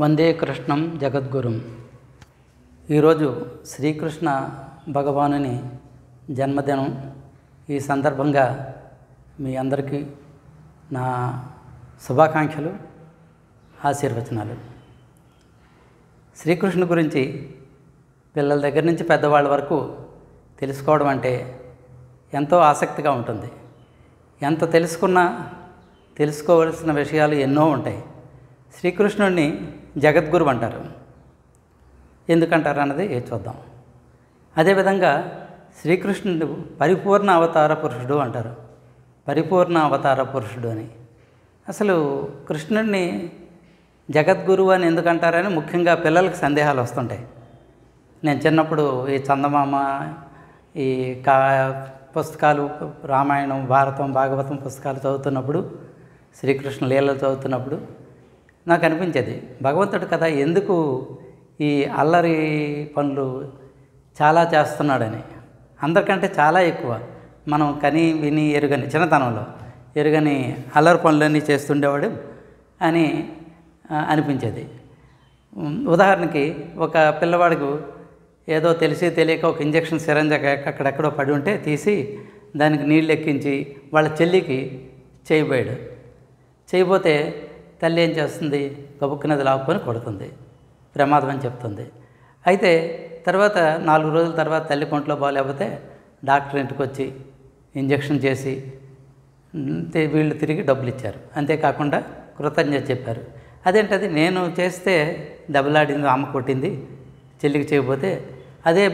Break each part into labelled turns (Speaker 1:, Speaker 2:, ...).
Speaker 1: వందే కృష్ణం జగద్గురుం ఈరోజు శ్రీకృష్ణ భగవానుని జన్మదినం ఈ సందర్భంగా మీ అందరికీ నా శుభాకాంక్షలు ఆశీర్వచనాలు శ్రీకృష్ణుని గురించి పిల్లల దగ్గర నుంచి పెద్దవాళ్ళ వరకు తెలుసుకోవడం అంటే ఎంతో ఆసక్తిగా ఉంటుంది ఎంత తెలుసుకున్నా తెలుసుకోవలసిన విషయాలు ఎన్నో ఉంటాయి శ్రీకృష్ణుడిని జగద్గురువు అంటారు ఎందుకంటారు అన్నది చూద్దాం అదేవిధంగా శ్రీకృష్ణుడు పరిపూర్ణ అవతార పురుషుడు అంటారు పరిపూర్ణ అవతార పురుషుడు అని అసలు కృష్ణుడిని జగద్గురువు అని ఎందుకంటారని ముఖ్యంగా పిల్లలకు సందేహాలు వస్తుంటాయి నేను చిన్నప్పుడు ఈ చందమామ ఈ కా పుస్తకాలు రామాయణం భారతం భాగవతం పుస్తకాలు చదువుతున్నప్పుడు శ్రీకృష్ణ లీలలు చదువుతున్నప్పుడు నాకు అనిపించేది భగవంతుడు కదా ఎందుకు ఈ అల్లరి పనులు చాలా చేస్తున్నాడని అందరికంటే చాలా ఎక్కువ మనం కని విని ఎరుగని చిన్నతనంలో ఎరుగని అల్లరి పనులన్నీ చేస్తుండేవాడు అని అనిపించేది ఉదాహరణకి ఒక పిల్లవాడికి ఏదో తెలిసి తెలియక ఒక ఇంజక్షన్ సిరంజ అక్కడెక్కడో పడి ఉంటే తీసి దానికి నీళ్ళు ఎక్కించి వాళ్ళ చెల్లికి చేయబోయాడు చేయబోతే తల్లి ఏం చేస్తుంది గబుక్కునది లాక్కొని కొడుతుంది ప్రమాదం అని చెప్తుంది అయితే తర్వాత నాలుగు రోజుల తర్వాత తల్లి కొంట్లో బాగాలేకపోతే డాక్టర్ ఇంటికి వచ్చి ఇంజక్షన్ చేసి వీళ్ళు తిరిగి డబ్బులు ఇచ్చారు అంతేకాకుండా కృతజ్ఞత చెప్పారు అదేంటది నేను చేస్తే దెబ్బలాడింది అమ్మ కొట్టింది చెల్లికి చేయకపోతే అదే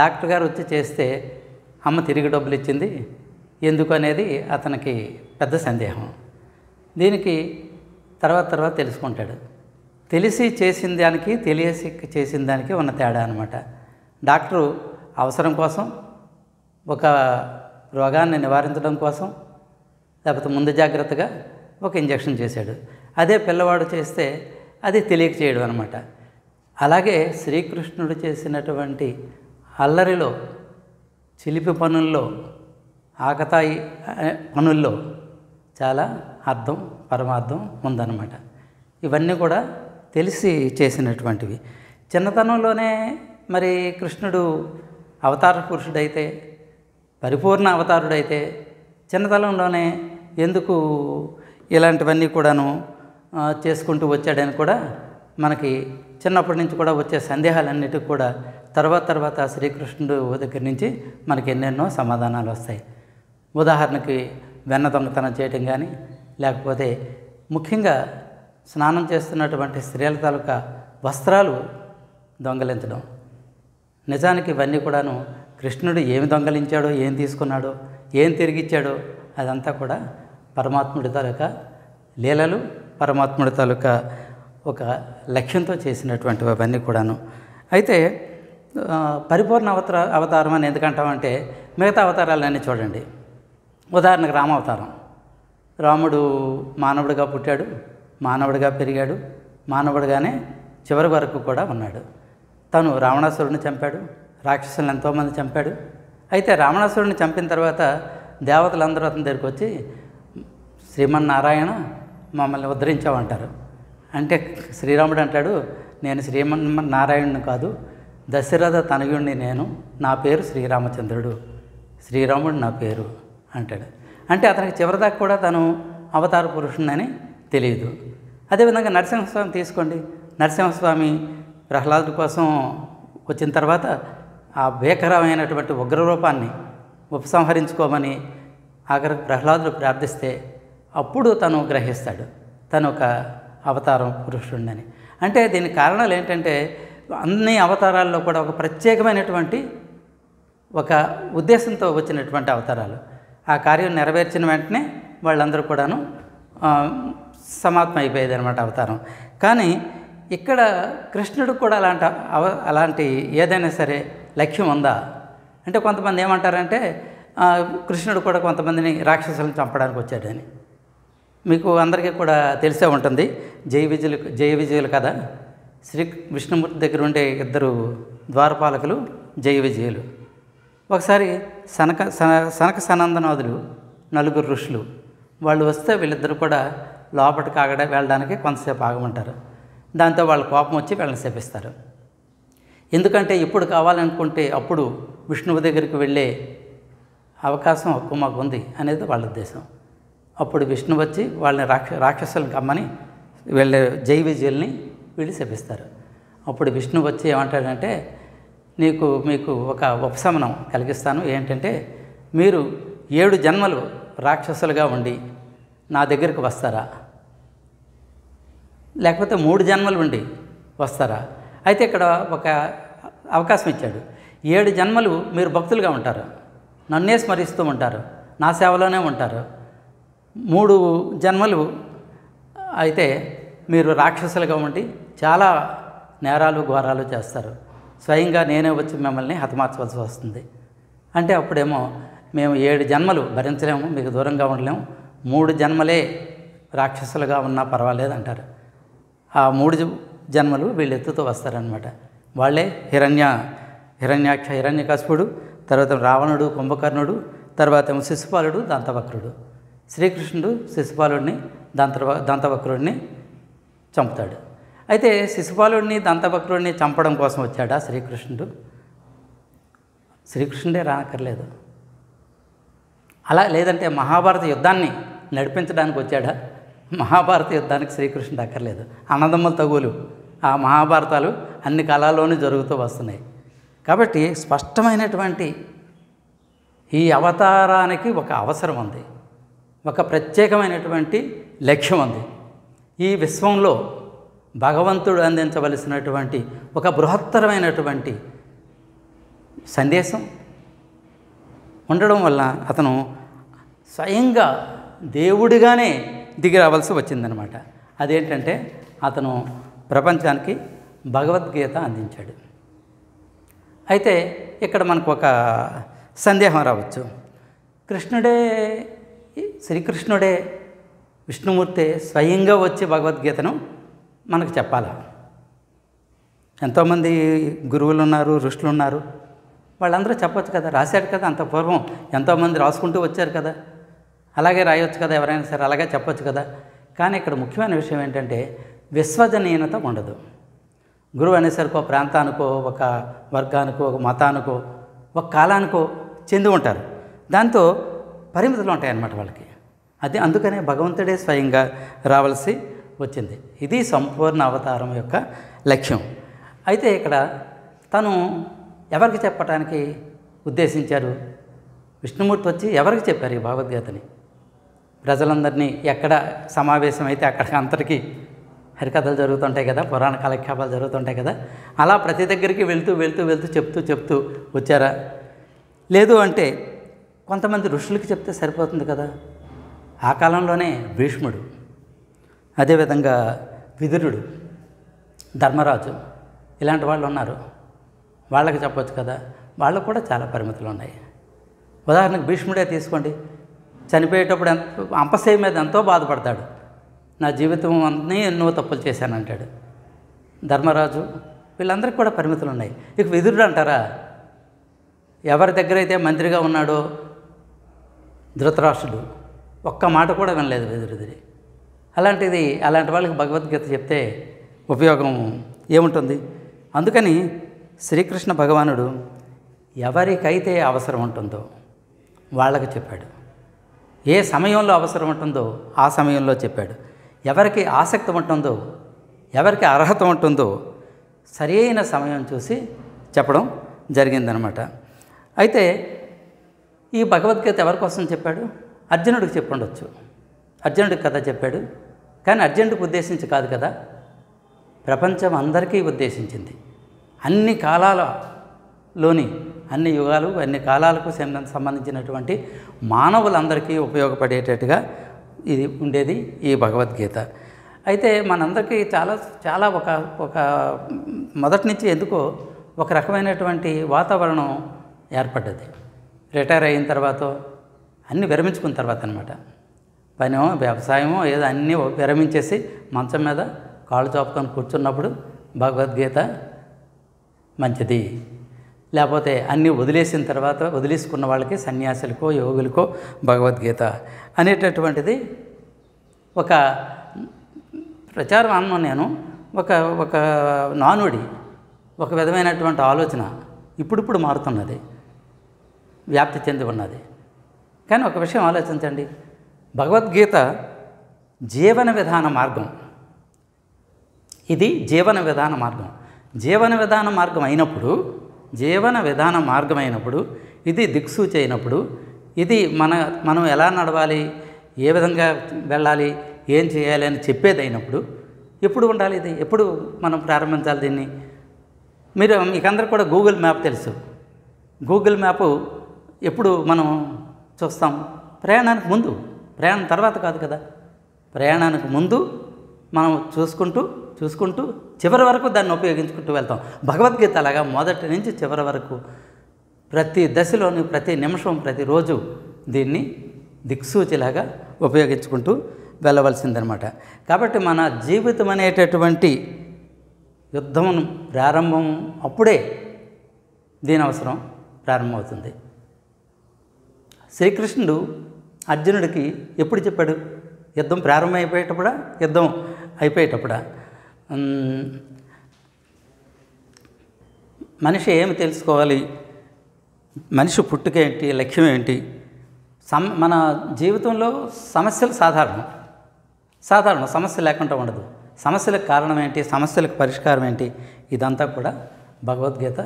Speaker 1: డాక్టర్ గారు వచ్చి చేస్తే అమ్మ తిరిగి డబ్బులు ఇచ్చింది ఎందుకు అనేది అతనికి పెద్ద సందేహం దీనికి తర్వాత తర్వాత తెలుసుకుంటాడు తెలిసి చేసిన దానికి తెలియసి చేసిన దానికి ఉన్న తేడా అనమాట డాక్టరు అవసరం కోసం ఒక రోగాన్ని నివారించడం కోసం లేకపోతే ముందు జాగ్రత్తగా ఒక ఇంజెక్షన్ చేశాడు అదే పిల్లవాడు చేస్తే అది తెలియక చేయడం అనమాట అలాగే శ్రీకృష్ణుడు చేసినటువంటి అల్లరిలో చిలిపి పనుల్లో ఆకతాయి పనుల్లో చాలా అర్థం పరమార్థం ఉందన్నమాట ఇవన్నీ కూడా తెలిసి చేసినటువంటివి చిన్నతనంలోనే మరి కృష్ణుడు అవతార పురుషుడైతే పరిపూర్ణ అవతారుడైతే చిన్నతనంలోనే ఎందుకు ఇలాంటివన్నీ కూడాను చేసుకుంటూ వచ్చాడని కూడా మనకి చిన్నప్పటి నుంచి కూడా వచ్చే సందేహాలన్నిటికీ కూడా తర్వాత తర్వాత శ్రీకృష్ణుడు దగ్గర నుంచి మనకి ఎన్నెన్నో సమాధానాలు వస్తాయి ఉదాహరణకి వెన్న దొంగతనం చేయటం కానీ లేకపోతే ముఖ్యంగా స్నానం చేస్తున్నటువంటి స్త్రీల తాలూకా వస్త్రాలు దొంగలించడం నిజానికి ఇవన్నీ కూడాను కృష్ణుడు ఏమి దొంగలించాడో ఏం తీసుకున్నాడో ఏం తిరిగిచ్చాడో అదంతా కూడా పరమాత్ముడి తాలూకా లీలలు పరమాత్ముడి తాలూకా ఒక లక్ష్యంతో చేసినటువంటివి అవన్నీ కూడాను అయితే పరిపూర్ణ అవతార అవతారం అని ఎందుకంటామంటే మిగతా అవతారాలన్నీ చూడండి ఉదాహరణకు రామావతారం రాముడు మానవుడిగా పుట్టాడు మానవుడిగా పెరిగాడు మానవుడిగానే చివరి వరకు కూడా ఉన్నాడు తను రావణాసురుడిని చంపాడు రాక్షసులను ఎంతోమంది చంపాడు అయితే రావణాసురుడిని చంపిన తర్వాత దేవతలందరూ అతని దగ్గరికి వచ్చి శ్రీమన్నారాయణ మమ్మల్ని ఉద్ధరించామంటారు అంటే శ్రీరాముడు అంటాడు నేను నారాయణుని కాదు దశరథ తనయుణ్ణి నేను నా పేరు శ్రీరామచంద్రుడు శ్రీరాముడు నా పేరు అంటాడు అంటే అతనికి చివరిదాకా కూడా తను అవతార పురుషుడని తెలియదు అదేవిధంగా నరసింహస్వామి తీసుకోండి నరసింహస్వామి ప్రహ్లాదు కోసం వచ్చిన తర్వాత ఆ భీకరమైనటువంటి ఉగ్రరూపాన్ని ఉపసంహరించుకోమని ఆఖరి ప్రహ్లాదులు ప్రార్థిస్తే అప్పుడు తను గ్రహిస్తాడు తను ఒక అవతారం పురుషుడిని అంటే దీని కారణాలు ఏంటంటే అన్ని అవతారాల్లో కూడా ఒక ప్రత్యేకమైనటువంటి ఒక ఉద్దేశంతో వచ్చినటువంటి అవతారాలు ఆ కార్యం నెరవేర్చిన వెంటనే వాళ్ళందరూ కూడాను సమాత్మ అయిపోయేది అనమాట అవతారం కానీ ఇక్కడ కృష్ణుడు కూడా అలాంటి అవ అలాంటి ఏదైనా సరే లక్ష్యం ఉందా అంటే కొంతమంది ఏమంటారంటే కృష్ణుడు కూడా కొంతమందిని రాక్షసులను చంపడానికి వచ్చాడని మీకు అందరికీ కూడా తెలిసే ఉంటుంది జయ విజయులు జయ విజయులు కథ శ్రీ విష్ణుమూర్తి దగ్గర ఉండే ఇద్దరు ద్వారపాలకులు జయ విజయులు ఒకసారి సనక సనక సనందనాథులు నలుగురు ఋషులు వాళ్ళు వస్తే వీళ్ళిద్దరు కూడా లోపలికి ఆగడ వెళ్ళడానికి కొంతసేపు ఆగమంటారు దాంతో వాళ్ళ కోపం వచ్చి వీళ్ళని శపిస్తారు ఎందుకంటే ఇప్పుడు కావాలనుకుంటే అప్పుడు విష్ణువు దగ్గరికి వెళ్ళే అవకాశం హక్కు మాకు ఉంది అనేది వాళ్ళ ఉద్దేశం అప్పుడు విష్ణు వచ్చి వాళ్ళని రాక్ష రాక్షసులను కమ్మని వీళ్ళ జై విజయుల్ని వీళ్ళు శపిస్తారు అప్పుడు విష్ణు వచ్చి ఏమంటాడంటే నీకు మీకు ఒక ఉపశమనం కలిగిస్తాను ఏంటంటే మీరు ఏడు జన్మలు రాక్షసులుగా ఉండి నా దగ్గరకు వస్తారా లేకపోతే మూడు జన్మలు ఉండి వస్తారా అయితే ఇక్కడ ఒక అవకాశం ఇచ్చాడు ఏడు జన్మలు మీరు భక్తులుగా ఉంటారు నన్నే స్మరిస్తూ ఉంటారు నా సేవలోనే ఉంటారు మూడు జన్మలు అయితే మీరు రాక్షసులుగా ఉండి చాలా నేరాలు ఘోరాలు చేస్తారు స్వయంగా నేనే వచ్చి మిమ్మల్ని హతమార్చవలసి వస్తుంది అంటే అప్పుడేమో మేము ఏడు జన్మలు భరించలేము మీకు దూరంగా ఉండలేము మూడు జన్మలే రాక్షసులుగా ఉన్నా పర్వాలేదు అంటారు ఆ మూడు జన్మలు వీళ్ళు ఎత్తుతూ వస్తారనమాట వాళ్ళే హిరణ్య హిరణ్యాక్ష హిరణ్యకశపుడు తర్వాత రావణుడు కుంభకర్ణుడు తర్వాత ఏమో శిశుపాలుడు దంతవక్రుడు శ్రీకృష్ణుడు శిశుపాలుడిని దంత దంతవక్రుడిని చంపుతాడు అయితే శిశుపాలుడిని దంతభక్తుడిని చంపడం కోసం వచ్చాడా శ్రీకృష్ణుడు శ్రీకృష్ణుడే రానక్కర్లేదు అలా లేదంటే మహాభారత యుద్ధాన్ని నడిపించడానికి వచ్చాడా మహాభారత యుద్ధానికి శ్రీకృష్ణుడు అక్కర్లేదు అన్నదమ్ముల తగులు ఆ మహాభారతాలు అన్ని కాలాల్లోనూ జరుగుతూ వస్తున్నాయి కాబట్టి స్పష్టమైనటువంటి ఈ అవతారానికి ఒక అవసరం ఉంది ఒక ప్రత్యేకమైనటువంటి లక్ష్యం ఉంది ఈ విశ్వంలో భగవంతుడు అందించవలసినటువంటి ఒక బృహత్తరమైనటువంటి సందేశం ఉండడం వల్ల అతను స్వయంగా దేవుడిగానే దిగి రావాల్సి వచ్చిందనమాట అదేంటంటే అతను ప్రపంచానికి భగవద్గీత అందించాడు అయితే ఇక్కడ మనకు ఒక సందేహం రావచ్చు కృష్ణుడే శ్రీకృష్ణుడే విష్ణుమూర్తి స్వయంగా వచ్చి భగవద్గీతను మనకు చెప్పాలి ఎంతోమంది గురువులు ఉన్నారు ఋషులు ఉన్నారు వాళ్ళందరూ చెప్పొచ్చు కదా రాశారు కదా అంత పూర్వం ఎంతోమంది రాసుకుంటూ వచ్చారు కదా అలాగే రాయొచ్చు కదా ఎవరైనా సరే అలాగే చెప్పొచ్చు కదా కానీ ఇక్కడ ముఖ్యమైన విషయం ఏంటంటే విశ్వజనీయత ఉండదు గురువు అనేసరికి ఒక ప్రాంతానికో ఒక వర్గానికో ఒక మతానికో ఒక కాలానికో చెంది ఉంటారు దాంతో పరిమితులు ఉంటాయన్నమాట వాళ్ళకి అది అందుకనే భగవంతుడే స్వయంగా రావాల్సి వచ్చింది ఇది సంపూర్ణ అవతారం యొక్క లక్ష్యం అయితే ఇక్కడ తను ఎవరికి చెప్పటానికి ఉద్దేశించారు విష్ణుమూర్తి వచ్చి ఎవరికి చెప్పారు ఈ భగవద్గీతని ప్రజలందరినీ ఎక్కడ సమావేశం అయితే అక్కడ అందరికీ హరికథలు జరుగుతుంటాయి కదా పురాణ కాలక్షేపాలు జరుగుతుంటాయి కదా అలా ప్రతి దగ్గరికి వెళ్తూ వెళ్తూ వెళ్తూ చెప్తూ చెప్తూ వచ్చారా లేదు అంటే కొంతమంది ఋషులకి చెప్తే సరిపోతుంది కదా ఆ కాలంలోనే భీష్ముడు అదేవిధంగా విదురుడు ధర్మరాజు ఇలాంటి వాళ్ళు ఉన్నారు వాళ్ళకి చెప్పొచ్చు కదా వాళ్ళకు కూడా చాలా పరిమితులు ఉన్నాయి ఉదాహరణకు భీష్ముడే తీసుకోండి చనిపోయేటప్పుడు ఎంత అంపసే మీద ఎంతో బాధపడతాడు నా జీవితం అన్నీ ఎన్నో తప్పులు చేశానంటాడు ధర్మరాజు వీళ్ళందరికీ కూడా పరిమితులు ఉన్నాయి ఇక విదురుడు అంటారా ఎవరి దగ్గర అయితే మంత్రిగా ఉన్నాడో ధృతరాష్ట్రుడు ఒక్క మాట కూడా వినలేదు విదురుదిరి అలాంటిది అలాంటి వాళ్ళకి భగవద్గీత చెప్తే ఉపయోగం ఏముంటుంది అందుకని శ్రీకృష్ణ భగవానుడు ఎవరికైతే అవసరం ఉంటుందో వాళ్ళకు చెప్పాడు ఏ సమయంలో అవసరం ఉంటుందో ఆ సమయంలో చెప్పాడు ఎవరికి ఆసక్తి ఉంటుందో ఎవరికి అర్హత ఉంటుందో సరైన సమయం చూసి చెప్పడం జరిగిందనమాట అయితే ఈ భగవద్గీత ఎవరి కోసం చెప్పాడు అర్జునుడికి చెప్పుండొచ్చు అర్జునుడికి కథ చెప్పాడు కానీ అర్జెంటుకు ఉద్దేశించి కాదు కదా ప్రపంచం అందరికీ ఉద్దేశించింది అన్ని కాలాలలోని అన్ని యుగాలు అన్ని కాలాలకు సంబంధించినటువంటి మానవులందరికీ ఉపయోగపడేటట్టుగా ఇది ఉండేది ఈ భగవద్గీత అయితే మనందరికీ చాలా చాలా ఒక ఒక మొదటి నుంచి ఎందుకో ఒక రకమైనటువంటి వాతావరణం ఏర్పడ్డది రిటైర్ అయిన తర్వాత అన్నీ విరమించుకున్న తర్వాత అనమాట పనేమో వ్యవసాయమో ఏదో అన్నీ విరమించేసి మంచం మీద కాళ్ళు చాపుకొని కూర్చున్నప్పుడు భగవద్గీత మంచిది లేకపోతే అన్నీ వదిలేసిన తర్వాత వదిలేసుకున్న వాళ్ళకి సన్యాసులకో యోగులకో భగవద్గీత అనేటటువంటిది ఒక ప్రచారం అన్న నేను ఒక ఒక నానుడి ఒక విధమైనటువంటి ఆలోచన ఇప్పుడిప్పుడు మారుతున్నది వ్యాప్తి చెంది ఉన్నది కానీ ఒక విషయం ఆలోచించండి భగవద్గీత జీవన విధాన మార్గం ఇది జీవన విధాన మార్గం జీవన విధాన మార్గం అయినప్పుడు జీవన విధాన మార్గం అయినప్పుడు ఇది దిక్సూచి అయినప్పుడు ఇది మన మనం ఎలా నడవాలి ఏ విధంగా వెళ్ళాలి ఏం చేయాలి అని చెప్పేది అయినప్పుడు ఎప్పుడు ఉండాలి ఇది ఎప్పుడు మనం ప్రారంభించాలి దీన్ని మీరు మీకందరూ కూడా గూగుల్ మ్యాప్ తెలుసు గూగుల్ మ్యాప్ ఎప్పుడు మనం చూస్తాం ప్రయాణానికి ముందు ప్రయాణం తర్వాత కాదు కదా ప్రయాణానికి ముందు మనం చూసుకుంటూ చూసుకుంటూ చివరి వరకు దాన్ని ఉపయోగించుకుంటూ వెళ్తాం భగవద్గీత అలాగా మొదటి నుంచి చివరి వరకు ప్రతి దశలోని ప్రతి నిమిషం ప్రతిరోజు దీన్ని దిక్సూచిలాగా ఉపయోగించుకుంటూ వెళ్ళవలసిందనమాట కాబట్టి మన జీవితం అనేటటువంటి యుద్ధం ప్రారంభం అప్పుడే దీని అవసరం ప్రారంభమవుతుంది శ్రీకృష్ణుడు అర్జునుడికి ఎప్పుడు చెప్పాడు యుద్ధం ప్రారంభం యుద్ధం అయిపోయేటప్పుడా మనిషి ఏమి తెలుసుకోవాలి మనిషి పుట్టుకేంటి లక్ష్యం ఏంటి సమ మన జీవితంలో సమస్యలు సాధారణం సాధారణం సమస్య లేకుండా ఉండదు సమస్యలకు కారణం ఏంటి సమస్యలకు పరిష్కారం ఏంటి ఇదంతా కూడా భగవద్గీత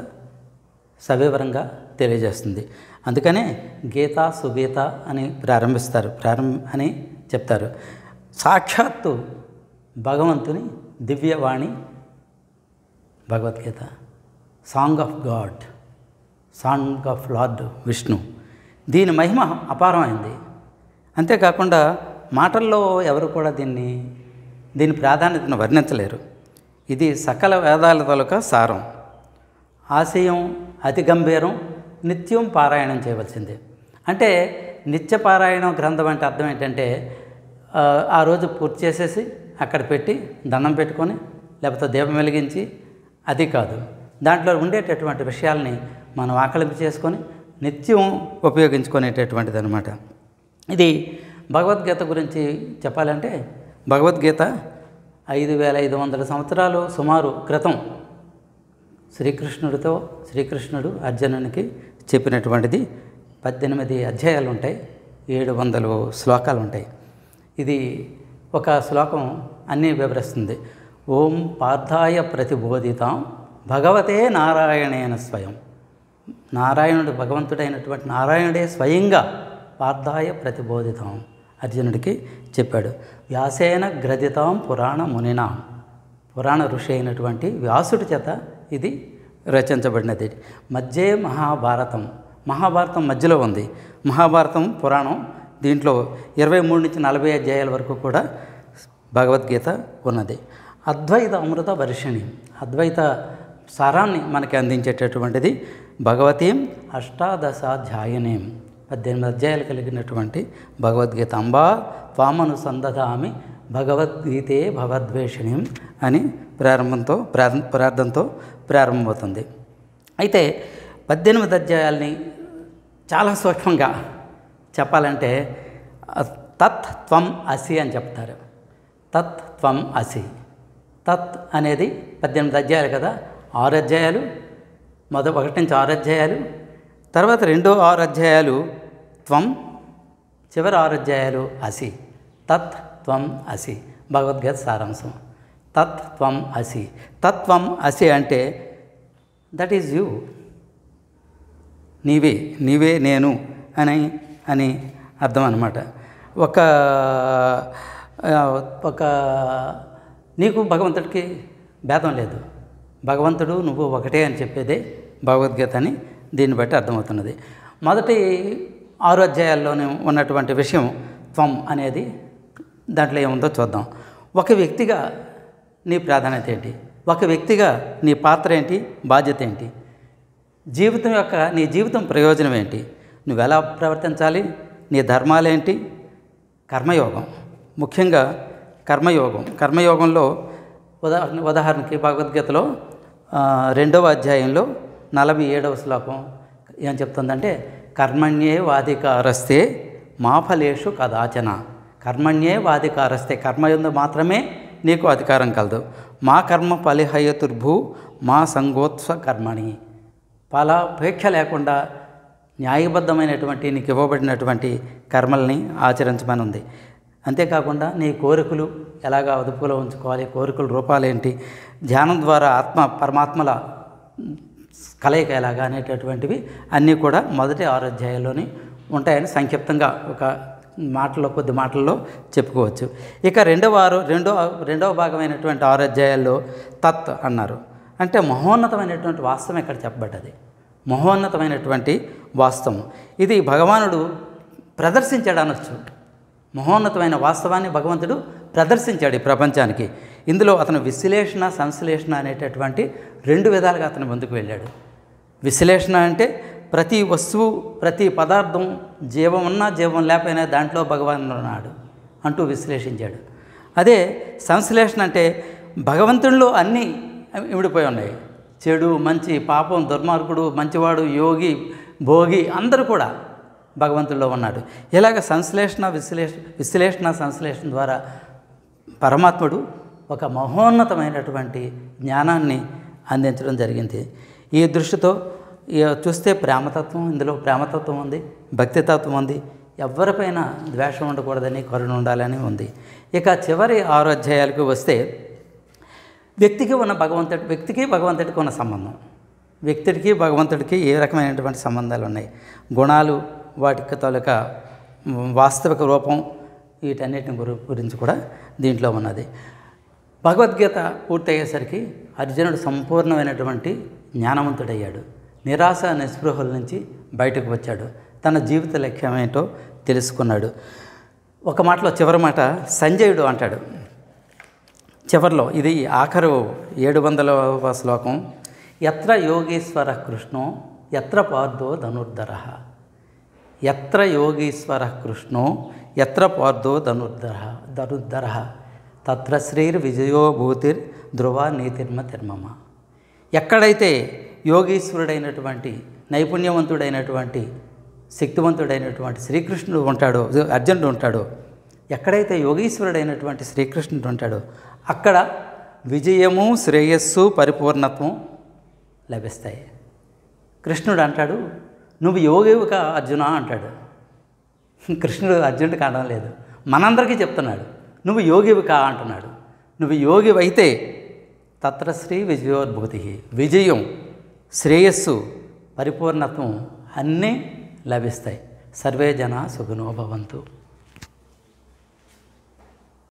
Speaker 1: సవివరంగా తెలియజేస్తుంది అందుకనే గీత సుగీత అని ప్రారంభిస్తారు ప్రారంభ అని చెప్తారు సాక్షాత్తు భగవంతుని దివ్యవాణి Bhagavad Gita song of God song of Lord Vishnu దీని మహిమ అపారమైంది అంతేకాకుండా మాటల్లో ఎవరు కూడా దీన్ని దీని ప్రాధాన్యతను వర్ణించలేరు ఇది సకల వేదాల తాలూకా సారం ఆశయం అతి గంభీరం నిత్యం పారాయణం చేయవలసిందే అంటే నిత్య పారాయణం గ్రంథం అంటే అర్థం ఏంటంటే ఆ రోజు పూర్తి చేసేసి అక్కడ పెట్టి దండం పెట్టుకొని లేకపోతే దీపం వెలిగించి అది కాదు దాంట్లో ఉండేటటువంటి విషయాల్ని మనం ఆకలింపు చేసుకొని నిత్యం ఉపయోగించుకునేటటువంటిది అనమాట ఇది భగవద్గీత గురించి చెప్పాలంటే భగవద్గీత ఐదు వేల ఐదు వందల సంవత్సరాలు సుమారు క్రితం శ్రీకృష్ణుడితో శ్రీకృష్ణుడు అర్జునునికి చెప్పినటువంటిది పద్దెనిమిది అధ్యాయాలు ఉంటాయి ఏడు వందలు శ్లోకాలు ఉంటాయి ఇది ఒక శ్లోకం అన్నీ వివరిస్తుంది ఓం పార్థాయ ప్రతిబోధితాం భగవతే నారాయణేన స్వయం నారాయణుడు భగవంతుడైనటువంటి నారాయణుడే స్వయంగా పార్థాయ ప్రతిబోధితాం అర్జునుడికి చెప్పాడు వ్యాసేన గ్రథితాం పురాణ మునినాం పురాణ ఋషి అయినటువంటి వ్యాసుడి చేత ఇది రచించబడినది మధ్య మహాభారతం మహాభారతం మధ్యలో ఉంది మహాభారతం పురాణం దీంట్లో ఇరవై మూడు నుంచి నలభై అధ్యాయాల వరకు కూడా భగవద్గీత ఉన్నది అద్వైత అమృత వర్షిణి అద్వైత సారాన్ని మనకి అందించేటటువంటిది భగవతీం అష్టాదశాధ్యాయనీయం పద్దెనిమిది అధ్యాయాలు కలిగినటువంటి భగవద్గీత అంబా త్వామను సందధామి భగవద్గీతే భవద్వేషణ్యం అని ప్రారంభంతో ప్రార్థనతో ప్రారంభమవుతుంది అయితే పద్దెనిమిది అధ్యాయాల్ని చాలా సూక్ష్మంగా చెప్పాలంటే తత్ త్వం అసి అని చెప్తారు తత్ త్వం అసి తత్ అనేది పద్దెనిమిది అధ్యాయాలు కదా ఆరు అధ్యాయాలు మొదటి ఒకటి నుంచి ఆరు అధ్యాయాలు తర్వాత రెండో ఆరు అధ్యాయాలు త్వం చివరి ఆరు అధ్యాయాలు అసి తత్ త్వం అసి భగవద్గీత సారాంశం తత్ త్వం అసి తత్వం అసి అంటే దట్ ఈజ్ యూ నీవే నీవే నేను అని అని అర్థం అనమాట ఒక ఒక నీకు భగవంతుడికి భేదం లేదు భగవంతుడు నువ్వు ఒకటే అని చెప్పేదే భగవద్గీత అని దీన్ని బట్టి అర్థమవుతున్నది మొదటి ఆరు అధ్యాయాల్లోనే ఉన్నటువంటి విషయం త్వం అనేది దాంట్లో ఏముందో చూద్దాం ఒక వ్యక్తిగా నీ ప్రాధాన్యత ఏంటి ఒక వ్యక్తిగా నీ పాత్ర ఏంటి బాధ్యత ఏంటి జీవితం యొక్క నీ జీవితం ప్రయోజనం ఏంటి నువ్వు ఎలా ప్రవర్తించాలి నీ ధర్మాలేంటి కర్మయోగం ముఖ్యంగా కర్మయోగం కర్మయోగంలో ఉదాహరణ ఉదాహరణకి భగవద్గీతలో రెండవ అధ్యాయంలో నలభై ఏడవ శ్లోకం ఏం చెప్తుందంటే కర్మణ్యే వాధికారస్తే మాఫలేషు కదాచన కర్మణ్యే వాధికారస్తే కర్మయందు మాత్రమే నీకు అధికారం కలదు మా కర్మ ఫలిహయతుర్భూ మా సంగోత్స కర్మణి ఫలాపేక్ష లేకుండా న్యాయబద్ధమైనటువంటి నీకు ఇవ్వబడినటువంటి కర్మల్ని ఆచరించమని ఉంది అంతేకాకుండా నీ కోరికలు ఎలాగ అదుపులో ఉంచుకోవాలి కోరికల రూపాలేంటి ధ్యానం ద్వారా ఆత్మ పరమాత్మల కలయిక ఎలాగా అనేటటువంటివి అన్నీ కూడా మొదటి ఆరు ఉంటాయని సంక్షిప్తంగా ఒక మాటల్లో కొద్ది మాటల్లో చెప్పుకోవచ్చు ఇక రెండవ రెండో రెండవ భాగమైనటువంటి ఆరు అధ్యాయాల్లో తత్ అన్నారు అంటే మహోన్నతమైనటువంటి వాస్తవం ఇక్కడ చెప్పబడ్డది మహోన్నతమైనటువంటి వాస్తవం ఇది భగవానుడు ప్రదర్శించాడు అనొచ్చు మహోన్నతమైన వాస్తవాన్ని భగవంతుడు ప్రదర్శించాడు ఈ ప్రపంచానికి ఇందులో అతను విశ్లేషణ సంశ్లేషణ అనేటటువంటి రెండు విధాలుగా అతను ముందుకు వెళ్ళాడు విశ్లేషణ అంటే ప్రతి వస్తువు ప్రతి పదార్థం జీవం ఉన్నా జీవం లేకపోయినా దాంట్లో భగవాన్ ఉన్నాడు అంటూ విశ్లేషించాడు అదే సంశ్లేషణ అంటే భగవంతుడిలో అన్నీ ఇమిడిపోయి ఉన్నాయి చెడు మంచి పాపం దుర్మార్గుడు మంచివాడు యోగి భోగి అందరూ కూడా భగవంతుల్లో ఉన్నాడు ఇలాగ సంశ్లేషణ విశ్లేష విశ్లేషణ సంశ్లేషణ ద్వారా పరమాత్ముడు ఒక మహోన్నతమైనటువంటి జ్ఞానాన్ని అందించడం జరిగింది ఈ దృష్టితో చూస్తే ప్రేమతత్వం ఇందులో ప్రేమతత్వం ఉంది భక్తితత్వం ఉంది ఎవరిపైన ద్వేషం ఉండకూడదని కరుణ ఉండాలని ఉంది ఇక చివరి ఆరు అధ్యాయాలకు వస్తే వ్యక్తికి ఉన్న భగవంతుడి వ్యక్తికి భగవంతుడికి ఉన్న సంబంధం వ్యక్తుడికి భగవంతుడికి ఏ రకమైనటువంటి సంబంధాలు ఉన్నాయి గుణాలు వాటికి తొలక వాస్తవిక రూపం వీటన్నిటిని గురించి కూడా దీంట్లో ఉన్నది భగవద్గీత పూర్తయ్యేసరికి అర్జునుడు సంపూర్ణమైనటువంటి జ్ఞానవంతుడయ్యాడు నిరాశ నిస్పృహల నుంచి బయటకు వచ్చాడు తన జీవిత ఏంటో తెలుసుకున్నాడు ఒక మాటలో చివరి మాట సంజయుడు అంటాడు చివరిలో ఇది ఆఖరు ఏడు వందల శ్లోకం ఎత్ర యోగేశ్వర కృష్ణో ఎత్ర పార్థో ధనుర్ధర ఎత్ర యోగేశ్వర కృష్ణో ఎత్ర పార్థో ధనుర్ధర ధనుర్ధర తత్ర శ్రీర్ విజయోభూతిర్ ధ్రువ నీతిర్మ తిర్మమ ఎక్కడైతే యోగీశ్వరుడైనటువంటి నైపుణ్యవంతుడైనటువంటి శక్తివంతుడైనటువంటి శ్రీకృష్ణుడు ఉంటాడో అర్జునుడు ఉంటాడో ఎక్కడైతే యోగేశ్వరుడైనటువంటి శ్రీకృష్ణుడు ఉంటాడో అక్కడ విజయము శ్రేయస్సు పరిపూర్ణత్వం లభిస్తాయి కృష్ణుడు అంటాడు నువ్వు యోగివుక అర్జున అంటాడు కృష్ణుడు అర్జునుడు కాడం లేదు మనందరికీ చెప్తున్నాడు నువ్వు యోగివిక అంటున్నాడు నువ్వు యోగివైతే తత్రశ్రీ విజయోద్భూతి విజయం శ్రేయస్సు పరిపూర్ణత్వం అన్నీ లభిస్తాయి సర్వే జన సుఖనోభవంతు